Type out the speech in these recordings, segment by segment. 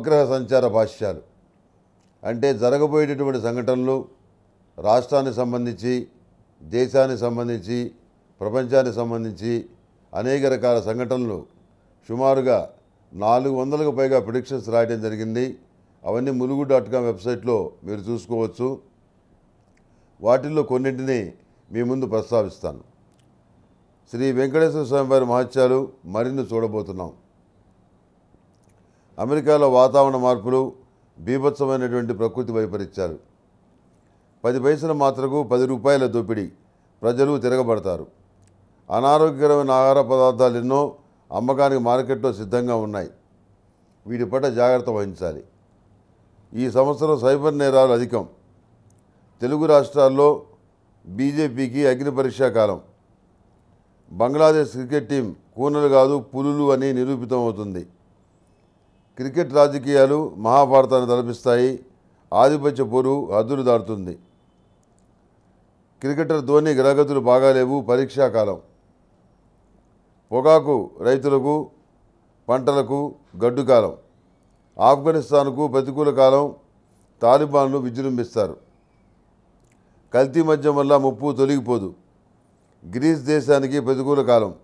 నవగ్రహ సంచార భాష్యాలు అంటే జరగబోయేటటువంటి సంఘటనలు రాష్ట్రానికి సంబంధించి దేశానికి సంబంధించి ప్రపంచానికి సంబంధించి అనేక రకాల సంఘటనలు సుమారుగా నాలుగు వందలకు పైగా ప్రిడిక్షన్స్ రాయడం జరిగింది అవన్నీ ములుగు డాట్ కామ్ వెబ్సైట్లో మీరు చూసుకోవచ్చు వాటిల్లో కొన్నింటిని మీ ముందు ప్రస్తావిస్తాను శ్రీ వెంకటేశ్వర స్వామివారి మహత్యాలు మరిన్ని చూడబోతున్నాం అమెరికాలో వాతావరణ మార్పులు బీభత్సమైనటువంటి ప్రకృతి వైపరీత్యాలు పది పైసల మాత్రకు పది రూపాయల దోపిడీ ప్రజలు తిరగబడతారు అనారోగ్యకరమైన ఆహార పదార్థాలు ఎన్నో అమ్మకానికి మార్కెట్లో సిద్ధంగా ఉన్నాయి వీటి పట్ల జాగ్రత్త వహించాలి ఈ సంవత్సరం సైబర్ నేరాలు అధికం తెలుగు రాష్ట్రాల్లో బీజేపీకి అగ్ని కాలం బంగ్లాదేశ్ క్రికెట్ టీం కూనలు కాదు పులులు అని నిరూపితమవుతుంది క్రికెట్ రాజకీయాలు మహాభారతాన్ని తలపిస్తాయి ఆధిపత్య పోరు హద్దులు దాడుతుంది క్రికెటర్ ధోని గ్రహగతులు బాగాలేవు పరీక్షాకాలం పొగాకు రైతులకు పంటలకు గడ్డు కాలం ఆఫ్ఘనిస్తాన్కు ప్రతికూల కాలం తాలిబాన్లు విజృంభిస్తారు కల్తీ మద్యం వల్ల ముప్పు తొలగిపోదు గ్రీస్ దేశానికి ప్రతికూల కాలం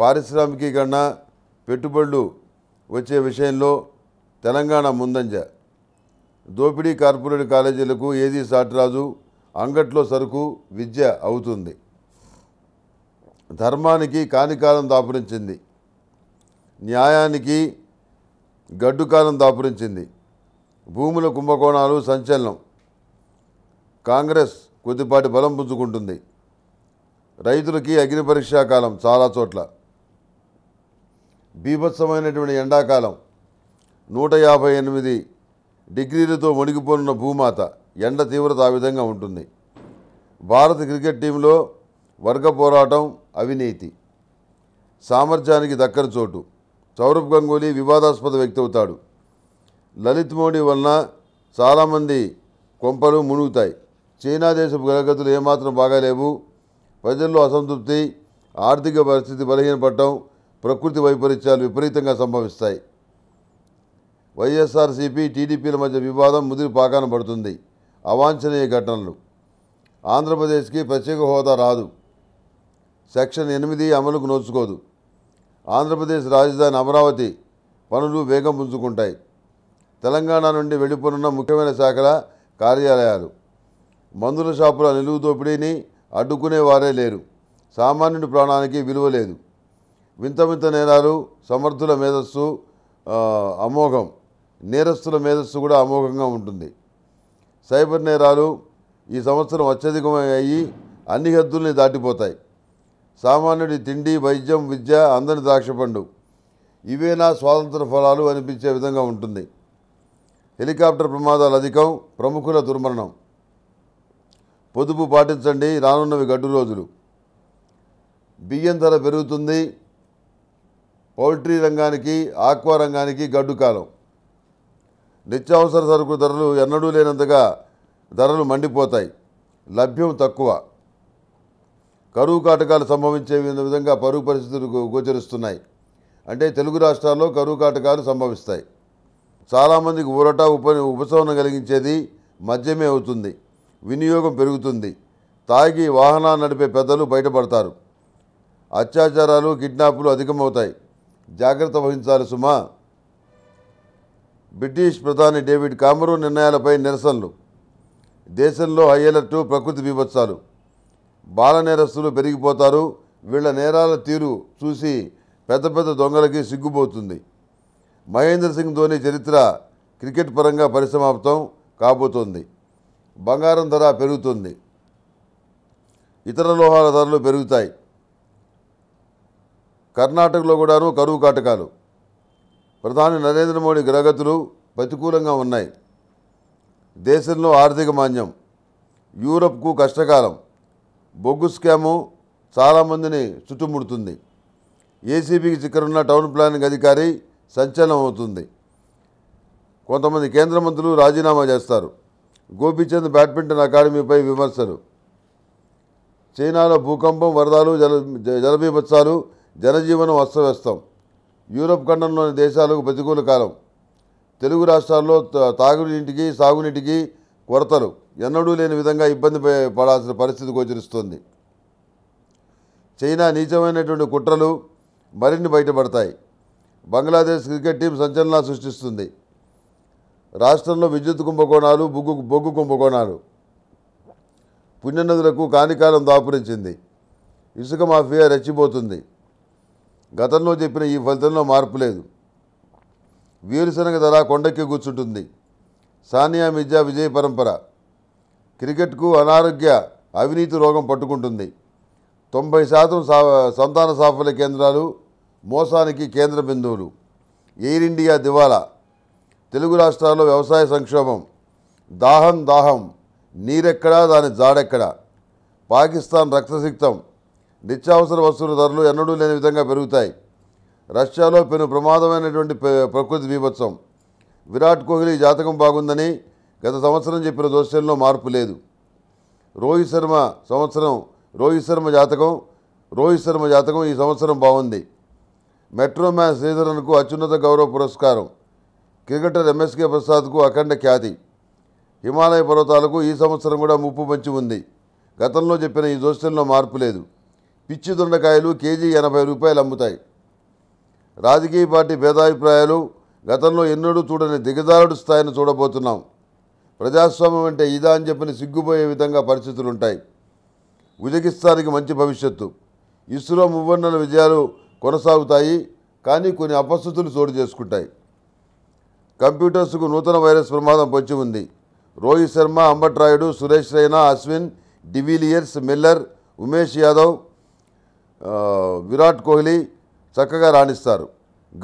పారిశ్రామికీకరణ పెట్టుబడులు వచ్చే విషయంలో తెలంగాణ ముందంజ దోపిడీ కార్పొరేట్ కాలేజీలకు ఏది సాటిరాజు అంగట్లో సరుకు విద్య అవుతుంది ధర్మానికి కానికాలం దాపురించింది న్యాయానికి గడ్డుకాలం దాపురించింది భూముల కుంభకోణాలు సంచలనం కాంగ్రెస్ కొద్దిపాటి బలం పుంజుకుంటుంది రైతులకి అగ్ని పరీక్షా కాలం చాలా చోట్ల బీభత్సమైనటువంటి ఎండాకాలం నూట యాభై ఎనిమిది డిగ్రీలతో వణిగిపోనున్న భూమాత ఎండ తీవ్రత ఆ విధంగా ఉంటుంది భారత క్రికెట్ టీంలో వర్గ పోరాటం అవినీతి సామర్థ్యానికి దక్కని చోటు సౌరభ్ గంగూలీ వివాదాస్పద వ్యక్తి అవుతాడు లలిత్ మోడీ వలన చాలామంది కొంపలు మునుగుతాయి చైనా దేశపు గరగతులు ఏమాత్రం బాగాలేవు ప్రజల్లో అసంతృప్తి ఆర్థిక పరిస్థితి బలహీనపడటం ప్రకృతి వైపరీత్యాలు విపరీతంగా సంభవిస్తాయి వైఎస్ఆర్సీపీ టీడీపీల మధ్య వివాదం ముదిరి పాకాన పడుతుంది అవాంఛనీయ ఘటనలు ఆంధ్రప్రదేశ్కి ప్రత్యేక హోదా రాదు సెక్షన్ ఎనిమిది అమలుకు నోచుకోదు ఆంధ్రప్రదేశ్ రాజధాని అమరావతి పనులు వేగం పుంజుకుంటాయి తెలంగాణ నుండి వెళ్ళిపోనున్న ముఖ్యమైన శాఖల కార్యాలయాలు మందుల షాపుల నిలువు దోపిడీని అడ్డుకునే వారే లేరు సామాన్యుడి ప్రాణానికి విలువ లేదు వింత వింత నేరాలు సమర్థుల మేధస్సు అమోఘం నేరస్తుల మేధస్సు కూడా అమోఘంగా ఉంటుంది సైబర్ నేరాలు ఈ సంవత్సరం అత్యధికమయ్యి అన్ని హద్దుల్ని దాటిపోతాయి సామాన్యుడి తిండి వైద్యం విద్య అందరి ద్రాక్షపండు ఇవే నా స్వాతంత్ర ఫలాలు అనిపించే విధంగా ఉంటుంది హెలికాప్టర్ ప్రమాదాలు అధికం ప్రముఖుల దుర్మరణం పొదుపు పాటించండి రానున్నవి గడ్డు రోజులు బియ్యం ధర పెరుగుతుంది పౌల్ట్రీ రంగానికి ఆక్వా రంగానికి గడ్డు కాలం నిత్యావసర సరుకు ధరలు ఎన్నడూ లేనంతగా ధరలు మండిపోతాయి లభ్యం తక్కువ కరువు కాటకాలు సంభవించే విధంగా పరువు పరిస్థితులు గోచరిస్తున్నాయి అంటే తెలుగు రాష్ట్రాల్లో కరువు కాటకాలు సంభవిస్తాయి చాలామందికి ఊరట ఉప ఉపశమనం కలిగించేది మద్యమే అవుతుంది వినియోగం పెరుగుతుంది తాగి వాహనాలు నడిపే పెద్దలు బయటపడతారు అత్యాచారాలు కిడ్నాప్లు అధికమవుతాయి జాగ్రత్త వహించాలి సుమా బ్రిటిష్ ప్రధాని డేవిడ్ కామరూ నిర్ణయాలపై నిరసనలు దేశంలో అయ్యేలట్టు ప్రకృతి బీభత్సాలు బాల నేరస్తులు పెరిగిపోతారు వీళ్ల నేరాల తీరు చూసి పెద్ద పెద్ద దొంగలకి సిగ్గుపోతుంది మహేంద్ర సింగ్ ధోని చరిత్ర క్రికెట్ పరంగా పరిసమాప్తం కాబోతోంది బంగారం ధర పెరుగుతుంది ఇతర లోహాల ధరలు పెరుగుతాయి కర్ణాటకలో కూడాను కరువు కాటకాలు ప్రధాని నరేంద్ర మోడీ గ్రగతులు ప్రతికూలంగా ఉన్నాయి దేశంలో ఆర్థిక మాంద్యం యూరప్కు కష్టకాలం బొగ్గు స్కాము చాలామందిని చుట్టుముడుతుంది ఏసీబీకి చిక్కనున్న టౌన్ ప్లానింగ్ అధికారి సంచలనం అవుతుంది కొంతమంది కేంద్ర మంత్రులు రాజీనామా చేస్తారు గోపీచంద్ బ్యాడ్మింటన్ అకాడమీపై విమర్శలు చైనాలో భూకంపం వరదలు జల జలభీభత్సాలు జనజీవనం అస్తవ్యస్తం యూరప్ ఖండంలోని దేశాలకు ప్రతికూల కాలం తెలుగు రాష్ట్రాల్లో తాగునీటికి సాగునీటికి కొరతలు ఎన్నడూ లేని విధంగా ఇబ్బంది పడాల్సిన పరిస్థితి గోచరిస్తుంది చైనా నీచమైనటువంటి కుట్రలు మరిన్ని బయటపడతాయి బంగ్లాదేశ్ క్రికెట్ టీం సంచలన సృష్టిస్తుంది రాష్ట్రంలో విద్యుత్ కుంభకోణాలు బొగ్గు బొగ్గు కుంభకోణాలు పుణ్యనదులకు కానికాలం దాపురించింది ఇసుక మాఫియా రెచ్చిపోతుంది గతంలో చెప్పిన ఈ ఫలితంలో మార్పు లేదు వీరుశనగ ధర కొండకి కూర్చుంటుంది సానియా మిర్జా విజయ పరంపర క్రికెట్కు అనారోగ్య అవినీతి రోగం పట్టుకుంటుంది తొంభై శాతం సంతాన సాఫల్య కేంద్రాలు మోసానికి కేంద్ర బిందువులు ఎయిర్ ఇండియా దివాలా తెలుగు రాష్ట్రాల్లో వ్యవసాయ సంక్షోభం దాహం దాహం నీరెక్కడా దాని జాడెక్కడా పాకిస్తాన్ రక్తసిక్తం నిత్యావసర వస్తువుల ధరలు ఎన్నడూ లేని విధంగా పెరుగుతాయి రష్యాలో పెను ప్రమాదమైనటువంటి ప్రకృతి బీభత్సం విరాట్ కోహ్లీ జాతకం బాగుందని గత సంవత్సరం చెప్పిన దోషంలో మార్పు లేదు రోహిత్ శర్మ సంవత్సరం రోహిత్ శర్మ జాతకం రోహిత్ శర్మ జాతకం ఈ సంవత్సరం బాగుంది మెట్రో మ్యాన్ శ్రీధరన్కు అత్యున్నత గౌరవ పురస్కారం క్రికెటర్ ఎంఎస్కే ప్రసాద్కు అఖండ ఖ్యాతి హిమాలయ పర్వతాలకు ఈ సంవత్సరం కూడా ముప్పు మంచి ఉంది గతంలో చెప్పిన ఈ జోస్యంలో మార్పు లేదు పిచ్చి దొండకాయలు కేజీ ఎనభై రూపాయలు అమ్ముతాయి రాజకీయ పార్టీ భేదాభిప్రాయాలు గతంలో ఎన్నడూ చూడని దిగజారుడు స్థాయిని చూడబోతున్నాం ప్రజాస్వామ్యం అంటే ఇదా అని చెప్పని సిగ్గుపోయే విధంగా పరిస్థితులు ఉంటాయి ఉజకిస్తానికి మంచి భవిష్యత్తు ఇస్రో మువ్వన్నెల విజయాలు కొనసాగుతాయి కానీ కొన్ని అపస్థితులు చోటు చేసుకుంటాయి కంప్యూటర్స్కు నూతన వైరస్ ప్రమాదం పొంచి ఉంది రోహిత్ శర్మ అంబట్ రాయుడు సురేష్ రైనా అశ్విన్ డివిలియర్స్ మిల్లర్ ఉమేష్ యాదవ్ విరాట్ కోహ్లీ చక్కగా రాణిస్తారు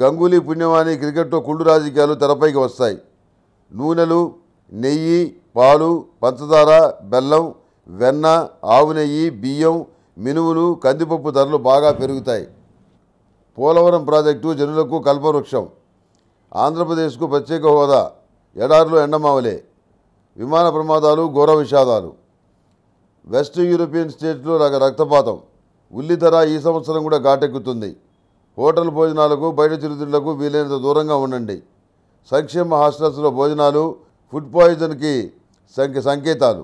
గంగూలీ పుణ్యవాణి క్రికెట్లో కుళ్ళు రాజకీయాలు తెరపైకి వస్తాయి నూనెలు నెయ్యి పాలు పంచదార బెల్లం వెన్న ఆవు నెయ్యి బియ్యం మినుములు కందిపప్పు ధరలు బాగా పెరుగుతాయి పోలవరం ప్రాజెక్టు జనులకు కల్పవృక్షం ఆంధ్రప్రదేశ్కు ప్రత్యేక హోదా ఎడారులు ఎండమావలే విమాన ప్రమాదాలు ఘోర విషాదాలు వెస్ట్ యూరోపియన్ స్టేట్లో రక్తపాతం ఉల్లి ధర ఈ సంవత్సరం కూడా ఘాటెక్కుతుంది హోటల్ భోజనాలకు బయట చిరుతిళ్లకు వీలైనంత దూరంగా ఉండండి సంక్షేమ హాస్టల్స్లో భోజనాలు ఫుడ్ పాయిజన్కి సంఖ్య సంకేతాలు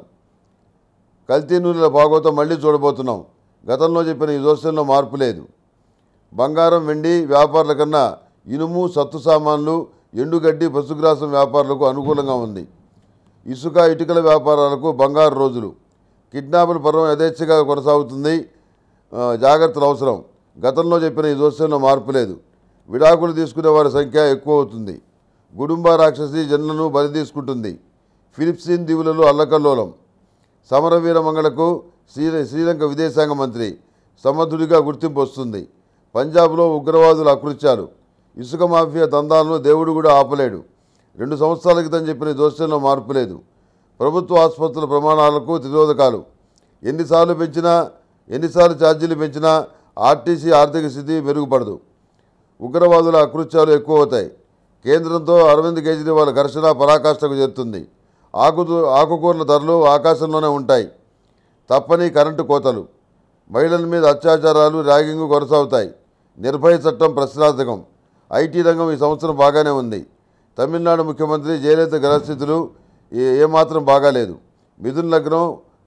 కల్తీ నూనెల భాగోతం మళ్ళీ చూడబోతున్నాం గతంలో చెప్పిన ఈ దోషంలో మార్పు లేదు బంగారం వెండి వ్యాపారుల కన్నా ఇనుము సత్తు సామాన్లు ఎండుగడ్డి పశుగ్రాసం వ్యాపారులకు అనుకూలంగా ఉంది ఇసుక ఇటుకల వ్యాపారాలకు బంగారు రోజులు కిడ్నాపుల పర్వం యథేచ్ఛగా కొనసాగుతుంది జాగ్రత్తలు అవసరం గతంలో చెప్పిన ఈ దోషంలో మార్పు లేదు విడాకులు తీసుకునే వారి సంఖ్య ఎక్కువ అవుతుంది గుడుంబ రాక్షసి జన్లను బలి తీసుకుంటుంది ఫిలిప్సిన్ దీవులలో అల్లకల్లోలం సమరవీర మంగళకు శ్రీ శ్రీలంక విదేశాంగ మంత్రి సమర్థుడిగా గుర్తింపు వస్తుంది పంజాబ్లో ఉగ్రవాదుల అకృత్యాలు ఇసుక మాఫియా దందాలను దేవుడు కూడా ఆపలేడు రెండు సంవత్సరాల క్రితం చెప్పిన దోషంలో మార్పు లేదు ప్రభుత్వ ఆసుపత్రుల ప్రమాణాలకు తిరోధకాలు ఎన్నిసార్లు పెంచినా ఎన్నిసార్లు ఛార్జీలు పెంచినా ఆర్టీసీ ఆర్థిక స్థితి మెరుగుపడదు ఉగ్రవాదుల అకృత్యాలు ఎక్కువ అవుతాయి కేంద్రంతో అరవింద్ కేజ్రీవాల్ ఘర్షణ పరాకాష్ఠకు చేరుతుంది ఆకు ఆకుకూరల ధరలు ఆకాశంలోనే ఉంటాయి తప్పని కరెంటు కోతలు మహిళల మీద అత్యాచారాలు ర్యాగింగ్ కొనసాగుతాయి నిర్భయ చట్టం ప్రశ్నార్థకం ఐటీ రంగం ఈ సంవత్సరం బాగానే ఉంది తమిళనాడు ముఖ్యమంత్రి జయలలిత గ్రహస్థితులు ఏమాత్రం బాగాలేదు మిథున్ లగ్నం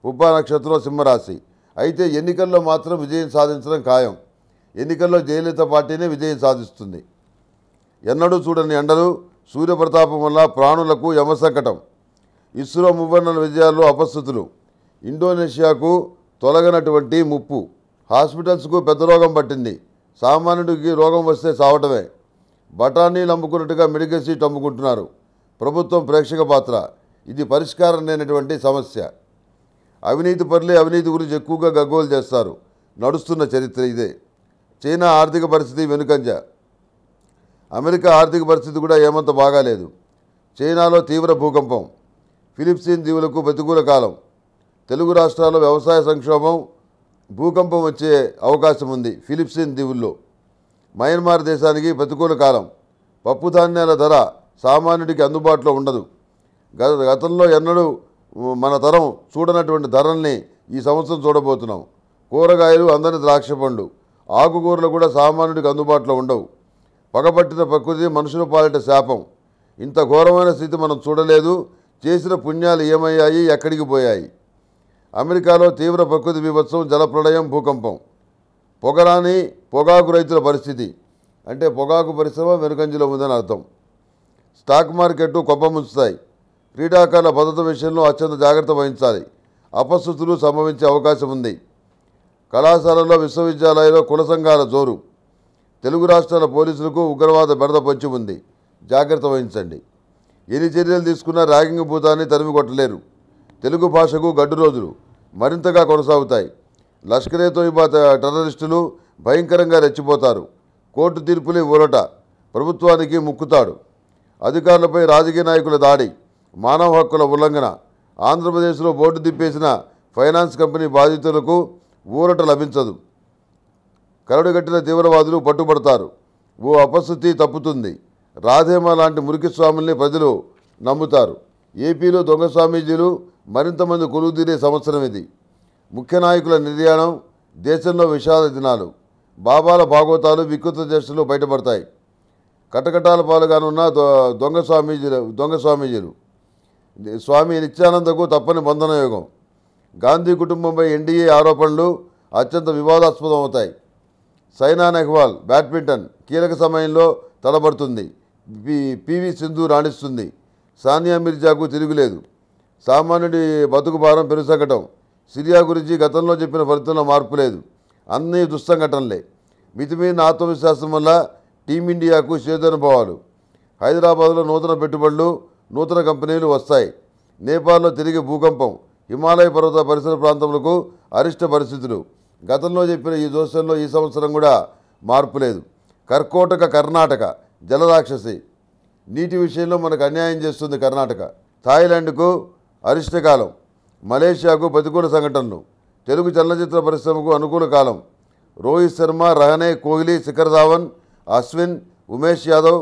ఉబ్బా నక్షత్రం సింహరాశి అయితే ఎన్నికల్లో మాత్రం విజయం సాధించడం ఖాయం ఎన్నికల్లో జయలలిత పార్టీనే విజయం సాధిస్తుంది ఎన్నడూ చూడని ఎండలు సూర్యప్రతాపం వల్ల ప్రాణులకు యమసంకటం ఇస్రో మువ్వన్నల విజయాల్లో అపస్థితులు ఇండోనేషియాకు తొలగనటువంటి ముప్పు హాస్పిటల్స్కు పెద్ద రోగం పట్టింది సామాన్యుడికి రోగం వస్తే చావటమే బఠానీలు అమ్ముకున్నట్టుగా మెడికల్ సీట్ అమ్ముకుంటున్నారు ప్రభుత్వం ప్రేక్షక పాత్ర ఇది పరిష్కారం లేనటువంటి సమస్య అవినీతి పరులే అవినీతి గురించి ఎక్కువగా గగ్గోలు చేస్తారు నడుస్తున్న చరిత్ర ఇదే చైనా ఆర్థిక పరిస్థితి వెనుకంజ అమెరికా ఆర్థిక పరిస్థితి కూడా ఏమంత బాగాలేదు చైనాలో తీవ్ర భూకంపం ఫిలిప్సీన్ దీవులకు ప్రతికూల కాలం తెలుగు రాష్ట్రాల్లో వ్యవసాయ సంక్షోభం భూకంపం వచ్చే అవకాశం ఉంది ఫిలిప్సీన్ దీవుల్లో మయన్మార్ దేశానికి ప్రతికూల కాలం పప్పు ధాన్యాల ధర సామాన్యుడికి అందుబాటులో ఉండదు గతంలో ఎన్నడూ మన తరం చూడనటువంటి ధరల్ని ఈ సంవత్సరం చూడబోతున్నాం కూరగాయలు అందని ద్రాక్ష పండు ఆకుకూరలు కూడా సామాన్యుడికి అందుబాటులో ఉండవు పగపట్టిన ప్రకృతి మనుషుల పాలిట శాపం ఇంత ఘోరమైన స్థితి మనం చూడలేదు చేసిన పుణ్యాలు ఏమయ్యాయి ఎక్కడికి పోయాయి అమెరికాలో తీవ్ర ప్రకృతి విభత్సం జలప్రళయం భూకంపం పొగరాని పొగాకు రైతుల పరిస్థితి అంటే పొగాకు పరిశ్రమ వెనుకంజలో ఉందని అర్థం స్టాక్ మార్కెట్ కొప్పముంచుతాయి క్రీడాకారుల భద్రత విషయంలో అత్యంత జాగ్రత్త వహించాలి అపస్థుతులు సంభవించే అవకాశం ఉంది కళాశాలలో విశ్వవిద్యాలయంలో కుల సంఘాల జోరు తెలుగు రాష్ట్రాల పోలీసులకు ఉగ్రవాద బెడద పొంచి ఉంది జాగ్రత్త వహించండి ఎన్ని చర్యలు తీసుకున్నా ర్యాగింగ్ భూతాన్ని తరిమికొట్టలేరు తెలుగు భాషకు గడ్డు రోజులు మరింతగా కొనసాగుతాయి లష్కరే తోయిబా టెర్రరిస్టులు భయంకరంగా రెచ్చిపోతారు కోర్టు తీర్పులే ఊరట ప్రభుత్వానికి ముక్కుతాడు అధికారులపై రాజకీయ నాయకుల దాడి మానవ హక్కుల ఉల్లంఘన ఆంధ్రప్రదేశ్లో బోర్డు తిప్పేసిన ఫైనాన్స్ కంపెనీ బాధితులకు ఊరట లభించదు కరడుగట్టిన తీవ్రవాదులు పట్టుబడతారు ఓ అపస్థితి తప్పుతుంది రాధేమ లాంటి మురికి స్వాముల్ని ప్రజలు నమ్ముతారు ఏపీలో దొంగ స్వామీజీలు మరింతమంది కొలువుదీరే సంవత్సరం ఇది ముఖ్య నాయకుల నిర్యాణం దేశంలో విషాద దినాలు బాబాల భాగవతాలు వికృత చేష్టలు బయటపడతాయి కటకటాల పాలుగానున్న దొంగ స్వామీజీ దొంగ స్వామీజీలు స్వామి నిత్యానందకు తప్పని బంధన యోగం గాంధీ కుటుంబంపై ఎన్డీఏ ఆరోపణలు అత్యంత వివాదాస్పదం అవుతాయి సైనా నెహ్వాల్ బ్యాడ్మింటన్ కీలక సమయంలో తడబడుతుంది పివి సింధు రాణిస్తుంది సానియా మిర్జాకు తిరుగులేదు సామాన్యుడి బతుకు భారం పెరుసగటం సిరియా గురించి గతంలో చెప్పిన ఫలితంలో మార్పు లేదు అన్నీ దుస్సంఘటనలే మితిమీరిన ఆత్మవిశ్వాసం వల్ల టీమిండియాకు చేదనుభవాలు హైదరాబాద్లో నూతన పెట్టుబడులు నూతన కంపెనీలు వస్తాయి నేపాల్లో తిరిగి భూకంపం హిమాలయ పర్వత పరిసర ప్రాంతములకు అరిష్ట పరిస్థితులు గతంలో చెప్పిన ఈ దోషంలో ఈ సంవత్సరం కూడా మార్పు లేదు కర్కోటక కర్ణాటక జలరాక్షసి నీటి విషయంలో మనకు అన్యాయం చేస్తుంది కర్ణాటక థాయిలాండ్కు అరిష్టకాలం మలేషియాకు ప్రతికూల సంఘటనలు తెలుగు చలనచిత్ర పరిశ్రమకు అనుకూల కాలం రోహిత్ శర్మ రహనే కోహ్లీ శిఖర్ ధావన్ అశ్విన్ ఉమేష్ యాదవ్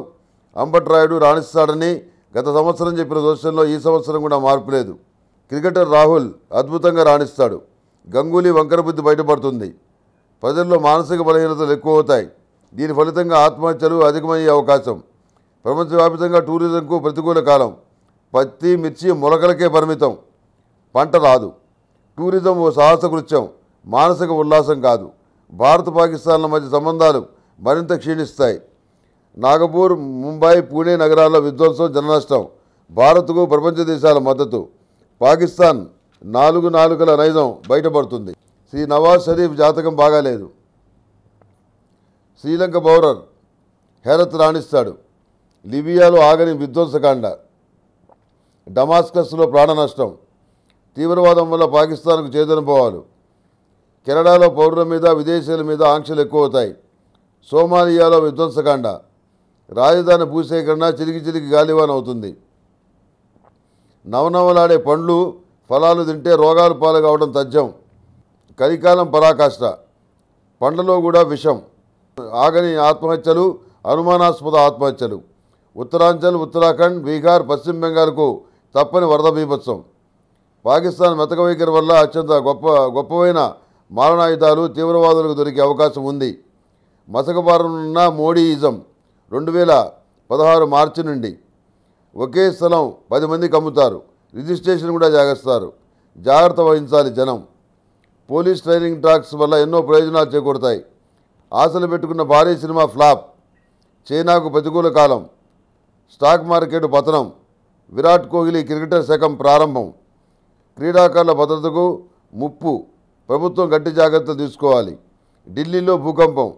అంబట్ రాయుడు రాణిస్తాడని గత సంవత్సరం చెప్పిన దోషంలో ఈ సంవత్సరం కూడా మార్పు లేదు క్రికెటర్ రాహుల్ అద్భుతంగా రాణిస్తాడు గంగూలీ వంకర బుద్ధి బయటపడుతుంది ప్రజల్లో మానసిక బలహీనతలు ఎక్కువ అవుతాయి దీని ఫలితంగా ఆత్మహత్యలు అధికమయ్యే అవకాశం ప్రపంచవ్యాప్తంగా టూరిజంకు ప్రతికూల కాలం పత్తి మిర్చి మొలకలకే పరిమితం పంట రాదు టూరిజం ఓ సాహస కృత్యం మానసిక ఉల్లాసం కాదు భారత్ పాకిస్తాన్ల మధ్య సంబంధాలు మరింత క్షీణిస్తాయి నాగపూర్ ముంబై పూణే నగరాల్లో విధ్వంసం జననష్టం భారత్కు ప్రపంచ దేశాల మద్దతు పాకిస్తాన్ నాలుగు నాలుగుల నైజం బయటపడుతుంది శ్రీ నవాజ్ షరీఫ్ జాతకం బాగాలేదు శ్రీలంక బౌలర్ హెరత్ రాణిస్తాడు లిబియాలో ఆగని విధ్వంసకాండ డమాస్కస్లో ప్రాణ నష్టం తీవ్రవాదం వల్ల పాకిస్తాన్కు చేదనుభవాలు కెనడాలో పౌరుల మీద విదేశీయుల మీద ఆంక్షలు ఎక్కువ అవుతాయి సోమాలియాలో విధ్వంసకాండ రాజధాని భూసేకరణ చిలికి చిలికి గాలివాన్ అవుతుంది నవనవలాడే పండ్లు ఫలాలు తింటే రోగాలు పాలు కావడం తథ్యం కలికాలం పరాకాష్ట పండ్లలో కూడా విషం ఆగని ఆత్మహత్యలు అనుమానాస్పద ఆత్మహత్యలు ఉత్తరాంచల్ ఉత్తరాఖండ్ బీహార్ పశ్చిమ బెంగాల్కు తప్పని వరద బీభత్సం పాకిస్తాన్ మెతక వైఖరి వల్ల అత్యంత గొప్ప గొప్పవైన మారణాయుధాలు తీవ్రవాదులకు దొరికే అవకాశం ఉంది మసకబారనున్న మోడీయిజం రెండు వేల పదహారు మార్చి నుండి ఒకే స్థలం పది మందికి అమ్ముతారు రిజిస్ట్రేషన్ కూడా జాగస్తారు జాగ్రత్త వహించాలి జనం పోలీస్ ట్రైనింగ్ టాక్స్ వల్ల ఎన్నో ప్రయోజనాలు చేకూడతాయి ఆశలు పెట్టుకున్న భారీ సినిమా ఫ్లాప్ చైనాకు ప్రతికూల కాలం స్టాక్ మార్కెట్ పతనం విరాట్ కోహ్లీ క్రికెటర్ శకం ప్రారంభం క్రీడాకారుల భద్రతకు ముప్పు ప్రభుత్వం గట్టి జాగ్రత్తలు తీసుకోవాలి ఢిల్లీలో భూకంపం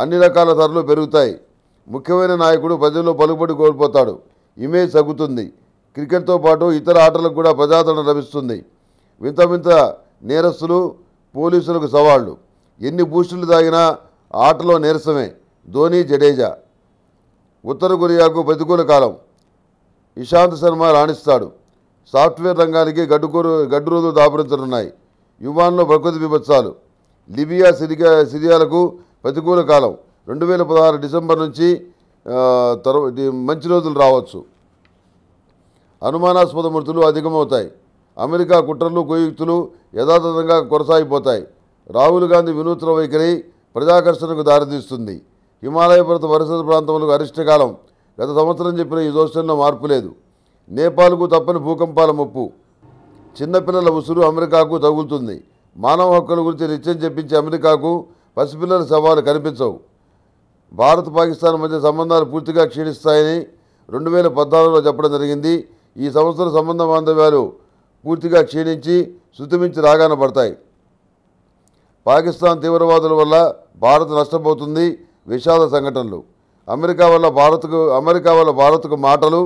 అన్ని రకాల ధరలు పెరుగుతాయి ముఖ్యమైన నాయకుడు ప్రజల్లో పలుకుబడి కోల్పోతాడు ఇమేజ్ తగ్గుతుంది క్రికెట్తో పాటు ఇతర ఆటలకు కూడా ప్రజాదరణ లభిస్తుంది వింత వింత నేరస్తులు పోలీసులకు సవాళ్లు ఎన్ని బూస్టులు తాగినా ఆటలో నీరసమే ధోని జడేజా ఉత్తర కొరియాకు ప్రతికూల కాలం ఇషాంత్ శర్మ రాణిస్తాడు సాఫ్ట్వేర్ రంగానికి గడ్డుకోరు గడ్డు రోజులు దాపురించనున్నాయి యువాన్లో ప్రకృతి విభత్సాలు లిబియా సిరియాలకు ప్రతికూల కాలం రెండు వేల పదహారు డిసెంబర్ నుంచి తర్వాత మంచి రోజులు రావచ్చు అనుమానాస్పద మృతులు అధికమవుతాయి అమెరికా కుట్రలు కుయుక్తులు యథాతథంగా కొనసాగిపోతాయి రాహుల్ గాంధీ వినూత్న వైఖరి ప్రజాకర్షణకు దారితీస్తుంది హిమాలయ పర్వత పరిసర ప్రాంతములకు అరిష్టకాలం గత సంవత్సరం చెప్పిన ఈ దోషంలో మార్పు లేదు నేపాల్కు తప్పని భూకంపాల ముప్పు చిన్నపిల్లల ఉసురు అమెరికాకు తగులుతుంది మానవ హక్కుల గురించి నిత్యం చెప్పించే అమెరికాకు పసిపిల్లల సవాలు కనిపించవు భారత్ పాకిస్తాన్ మధ్య సంబంధాలు పూర్తిగా క్షీణిస్తాయని రెండు వేల పద్నాలుగులో చెప్పడం జరిగింది ఈ సంవత్సరం సంబంధ బాంధవ్యాలు పూర్తిగా క్షీణించి శృతిమించి రాగాన పడతాయి పాకిస్తాన్ తీవ్రవాదుల వల్ల భారత్ నష్టపోతుంది విషాద సంఘటనలు అమెరికా వల్ల భారత్కు అమెరికా వల్ల భారత్కు మాటలు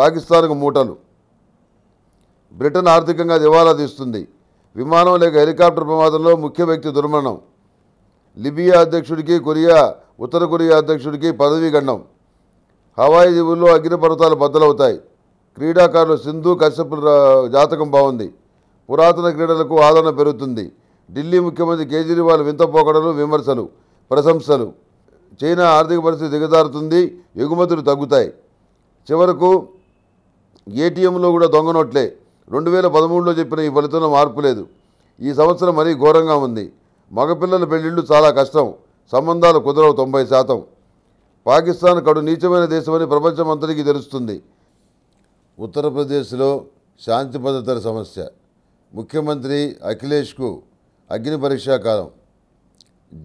పాకిస్తాన్కు మూటలు బ్రిటన్ ఆర్థికంగా దివాలా తీస్తుంది విమానం లేక హెలికాప్టర్ ప్రమాదంలో ముఖ్య వ్యక్తి దుర్మరణం లిబియా అధ్యక్షుడికి కొరియా ఉత్తర కొరియా అధ్యక్షుడికి పదవీ గండం హవాయి దీవుల్లో అగ్నిపర్వతాలు బద్దలవుతాయి క్రీడాకారులు సింధు కశ్యపు జాతకం బాగుంది పురాతన క్రీడలకు ఆదరణ పెరుగుతుంది ఢిల్లీ ముఖ్యమంత్రి కేజ్రీవాల్ వింత పోకడలు విమర్శలు ప్రశంసలు చైనా ఆర్థిక పరిస్థితి దిగజారుతుంది ఎగుమతులు తగ్గుతాయి చివరకు ఏటీఎంలో కూడా దొంగనోట్లే రెండు వేల పదమూడులో చెప్పిన ఈ ఫలితంలో మార్పు లేదు ఈ సంవత్సరం మరీ ఘోరంగా ఉంది మగపిల్లల పెళ్లిళ్ళు చాలా కష్టం సంబంధాలు కుదరవు తొంభై శాతం పాకిస్తాన్ కడు నీచమైన దేశమని ప్రపంచమంతటికీ తెలుస్తుంది ఉత్తరప్రదేశ్లో శాంతి భద్రతల సమస్య ముఖ్యమంత్రి అఖిలేష్కు అగ్ని పరీక్షాకాలం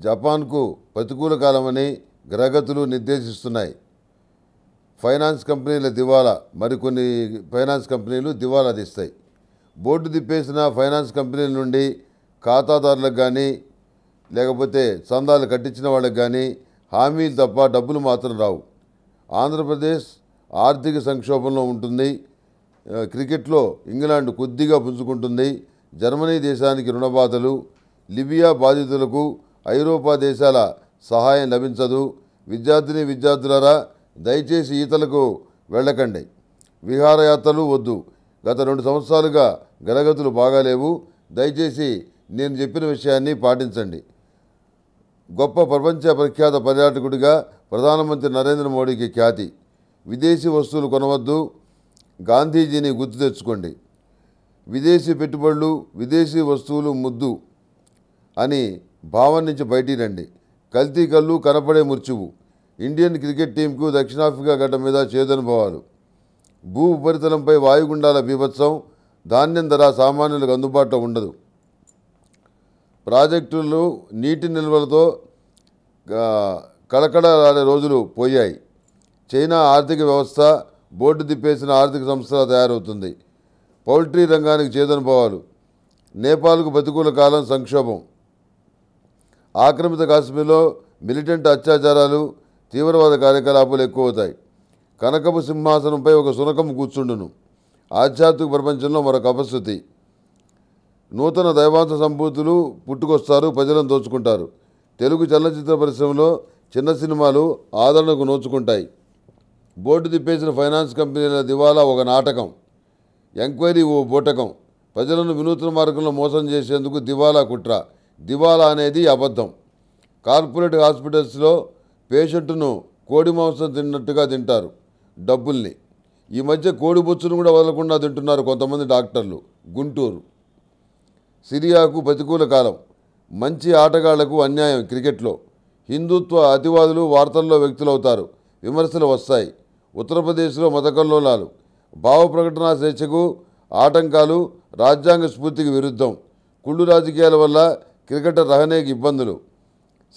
జపాన్కు ప్రతికూల కాలమని గ్రహగతులు నిర్దేశిస్తున్నాయి ఫైనాన్స్ కంపెనీల దివాలా మరికొన్ని ఫైనాన్స్ కంపెనీలు దివాలా తీస్తాయి బోర్డు తిప్పేసిన ఫైనాన్స్ కంపెనీల నుండి ఖాతాదారులకు కానీ లేకపోతే చందాలు కట్టించిన వాళ్ళకి కానీ హామీలు తప్ప డబ్బులు మాత్రం రావు ఆంధ్రప్రదేశ్ ఆర్థిక సంక్షోభంలో ఉంటుంది క్రికెట్లో ఇంగ్లాండ్ కొద్దిగా పుంజుకుంటుంది జర్మనీ దేశానికి రుణబాధలు లిబియా బాధితులకు ఐరోపా దేశాల సహాయం లభించదు విద్యార్థిని విద్యార్థులారా దయచేసి ఈతలకు వెళ్ళకండి విహారయాత్రలు వద్దు గత రెండు సంవత్సరాలుగా గలగతులు బాగాలేవు దయచేసి నేను చెప్పిన విషయాన్ని పాటించండి గొప్ప ప్రపంచ ప్రఖ్యాత పర్యాటకుడిగా ప్రధానమంత్రి నరేంద్ర మోడీకి ఖ్యాతి విదేశీ వస్తువులు కొనవద్దు గాంధీజీని గుర్తు తెచ్చుకోండి విదేశీ పెట్టుబడులు విదేశీ వస్తువులు ముద్దు అని భావం నుంచి బయటికి రండి కల్తీ కళ్ళు కనపడే ముర్చువు ఇండియన్ క్రికెట్ టీంకు దక్షిణాఫ్రికా గడ్డ మీద చేదనుభవాలు భూ ఉపరితలంపై వాయుగుండాల బీభత్సం ధాన్యం ధర సామాన్యులకు అందుబాటులో ఉండదు ప్రాజెక్టులు నీటి నిల్వలతో కడకడలాడే రోజులు పోయాయి చైనా ఆర్థిక వ్యవస్థ బోర్డు తిప్పేసిన ఆర్థిక సంస్థ తయారవుతుంది పౌల్ట్రీ రంగానికి చేదనుభవాలు నేపాల్కు ప్రతికూల కాలం సంక్షోభం ఆక్రమిత కాశ్మీర్లో మిలిటెంట్ అత్యాచారాలు తీవ్రవాద కార్యకలాపాలు ఎక్కువవుతాయి కనకపు సింహాసనంపై ఒక సునకం కూర్చుండును ఆధ్యాత్మిక ప్రపంచంలో మరొక అపస్థితి నూతన దైవాంశ సంభూతులు పుట్టుకొస్తారు ప్రజలను దోచుకుంటారు తెలుగు చలనచిత్ర పరిశ్రమలో చిన్న సినిమాలు ఆదరణకు నోచుకుంటాయి బోర్డు తిప్పేసిన ఫైనాన్స్ కంపెనీల దివాలా ఒక నాటకం ఎంక్వైరీ ఓ బూటకం ప్రజలను వినూత్న మార్గంలో మోసం చేసేందుకు దివాలా కుట్ర దివాలా అనేది అబద్ధం కార్పొరేట్ హాస్పిటల్స్లో పేషెంట్ను కోడి మాంసం తిన్నట్టుగా తింటారు డబ్బుల్ని ఈ మధ్య కోడి బొచ్చును కూడా వదలకుండా తింటున్నారు కొంతమంది డాక్టర్లు గుంటూరు సిరియాకు ప్రతికూల కాలం మంచి ఆటగాళ్లకు అన్యాయం క్రికెట్లో హిందుత్వ అతివాదులు వార్తల్లో వ్యక్తులవుతారు విమర్శలు వస్తాయి ఉత్తరప్రదేశ్లో మతకల్లోలాలు భావ ప్రకటన స్వేచ్ఛకు ఆటంకాలు రాజ్యాంగ స్ఫూర్తికి విరుద్ధం కుళ్ళు రాజకీయాల వల్ల క్రికెటర్ రహనేకి ఇబ్బందులు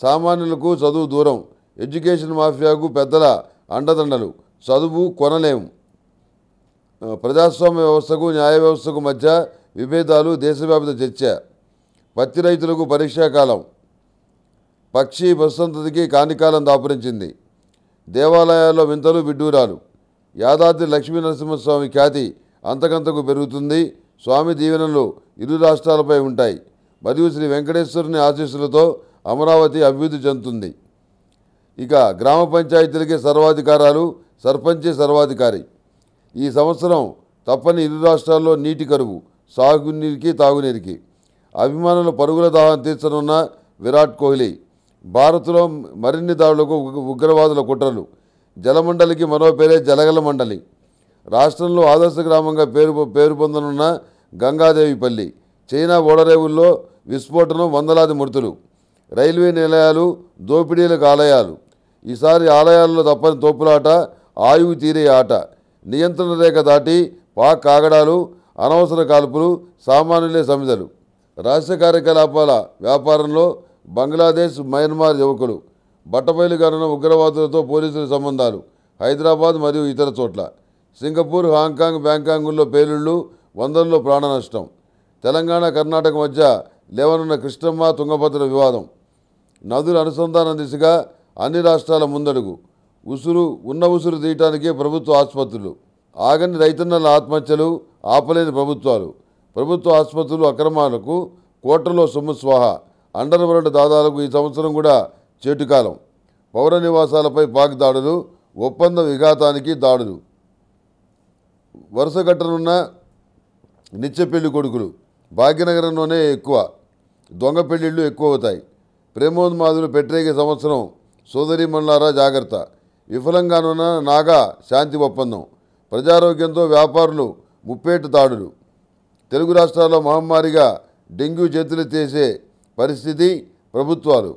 సామాన్యులకు చదువు దూరం ఎడ్యుకేషన్ మాఫియాకు పెద్దల అండదండలు చదువు కొనలేము ప్రజాస్వామ్య వ్యవస్థకు న్యాయ వ్యవస్థకు మధ్య విభేదాలు దేశవ్యాప్త చర్చ పత్తి రైతులకు పరీక్షాకాలం పక్షి బస్సంతతికి కానికాలం దాపురించింది దేవాలయాల్లో వింతలు విడ్డూరాలు యాదాద్రి నరసింహస్వామి ఖ్యాతి అంతకంతకు పెరుగుతుంది స్వామి దీవెనలు ఇరు రాష్ట్రాలపై ఉంటాయి మరియు శ్రీ వెంకటేశ్వరుని ఆశీస్సులతో అమరావతి అభివృద్ధి చెందుతుంది ఇక గ్రామ పంచాయతీలకే సర్వాధికారాలు సర్పంచే సర్వాధికారి ఈ సంవత్సరం తప్పని ఇరు రాష్ట్రాల్లో నీటి కరువు సాగునీరికి తాగునీరికి అభిమానుల పరుగుల దాహం తీర్చనున్న విరాట్ కోహ్లీ భారత్లో మరిన్ని దాడులకు ఉగ్రవాదుల కుట్రలు జలమండలికి మరో పేరే జలగల మండలి రాష్ట్రంలో ఆదర్శ గ్రామంగా పేరు పేరు పొందనున్న గంగాదేవిపల్లి చైనా ఓడరేవుల్లో విస్ఫోటనం వందలాది మృతులు రైల్వే నిలయాలు దోపిడీలకు ఆలయాలు ఈసారి ఆలయాల్లో తప్పని తోపులాట ఆయువు తీరే ఆట నియంత్రణ రేఖ దాటి పాక్ ఆగడాలు అనవసర కాల్పులు సామాన్యులే సమిధలు రహస్య కార్యకలాపాల వ్యాపారంలో బంగ్లాదేశ్ మయన్మార్ యువకులు బట్టబయలుగానున్న ఉగ్రవాదులతో పోలీసుల సంబంధాలు హైదరాబాద్ మరియు ఇతర చోట్ల సింగపూర్ హాంకాంగ్ బ్యాంకాంగుల్లో పేలుళ్ళు వందల్లో ప్రాణ నష్టం తెలంగాణ కర్ణాటక మధ్య లేవనున్న కృష్ణమ్మ తుంగభద్ర వివాదం నదుల అనుసంధానం దిశగా అన్ని రాష్ట్రాల ముందడుగు ఉసురు ఉన్న ఉసురు తీయటానికే ప్రభుత్వ ఆసుపత్రులు ఆగని రైతన్నల ఆత్మహత్యలు ఆపలేని ప్రభుత్వాలు ప్రభుత్వ ఆసుపత్రులు అక్రమాలకు కోట్లలో సొమ్ము స్వాహ అండర్ వరల్డ్ దాదాలకు ఈ సంవత్సరం కూడా చేటుకాలం పౌర నివాసాలపై పాక్ దాడులు ఒప్పంద విఘాతానికి దాడులు వరుస నిత్య పెళ్లి కొడుకులు భాగ్యనగరంలోనే ఎక్కువ దొంగ పెళ్లిళ్ళు ఎక్కువ అవుతాయి ప్రేమోన్మాదులు పెట్టరేగే సంవత్సరం సోదరి మల్లారా జాగ్రత్త విఫలంగానున్న నాగా శాంతి ఒప్పందం ప్రజారోగ్యంతో వ్యాపారులు ముప్పేటు తాడులు తెలుగు రాష్ట్రాల్లో మహమ్మారిగా డెంగ్యూ చేసే పరిస్థితి ప్రభుత్వాలు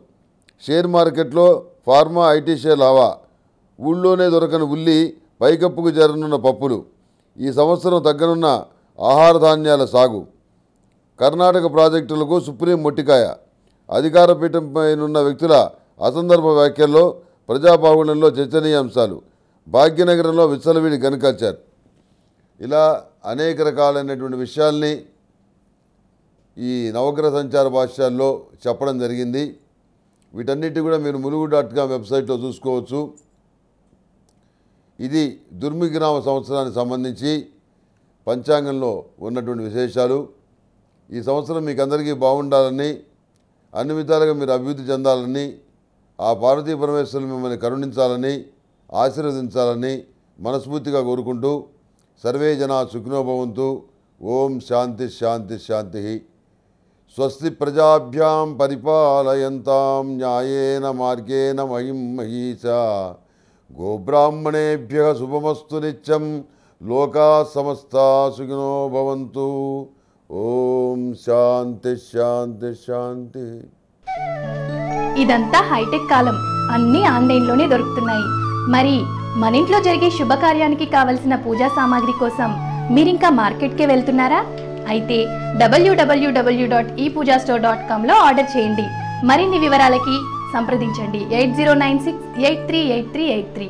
షేర్ మార్కెట్లో ఫార్మా ఐటీ షేర్ లావా ఊళ్ళోనే దొరకని ఉల్లి పైకప్పుకు జరగనున్న పప్పులు ఈ సంవత్సరం తగ్గనున్న ఆహార ధాన్యాల సాగు కర్ణాటక ప్రాజెక్టులకు సుప్రీం మొట్టికాయ అధికార పీఠంపైనున్న వ్యక్తుల అసందర్భ వ్యాఖ్యల్లో ప్రజాబాహుళ్యంలో చర్చనీయాంశాలు భాగ్యనగరంలో విచ్చలవీడి గనుకచ్చారు ఇలా అనేక రకాలైనటువంటి విషయాల్ని ఈ నవగ్రహ సంచార భాషల్లో చెప్పడం జరిగింది వీటన్నిటి కూడా మీరు ములుగు డాట్ కామ్ వెబ్సైట్లో చూసుకోవచ్చు ఇది దుర్మిగ్రామ సంవత్సరానికి సంబంధించి పంచాంగంలో ఉన్నటువంటి విశేషాలు ఈ సంవత్సరం మీకు అందరికీ బాగుండాలని అన్ని విధాలుగా మీరు అభివృద్ధి చెందాలని ఆ పార్వతీ పరమేశ్వరులు మిమ్మల్ని కరుణించాలని ఆశీర్వదించాలని మనస్ఫూర్తిగా కోరుకుంటూ సర్వే జన సుఖినోభవంతు ఓం శాంతి శాంతి శాంతి స్వస్తి ప్రజాభ్యాం పరిపాలయంతాం న్యాయేన మార్గేణ మహిం మహీష గోబ్రాహ్మణేభ్య శుభమస్తు నిత్యం లోకా సమస్త సుఖినోభవంతు ఓం శాంతి శాంతి శాంతి ఇదంతా హైటెక్ కాలం అన్నీ ఆన్లైన్లోనే దొరుకుతున్నాయి మరి మన ఇంట్లో జరిగే శుభకార్యానికి కావలసిన పూజా సామాగ్రి కోసం మీరింకా మార్కెట్కే వెళ్తున్నారా అయితే W W W dot E Puja store dot కామ్లో ఆర్డర్ చేయండి మరిన్ని వివరాలకి సంప్రదించండి eight zero nine six eight three eight three eight three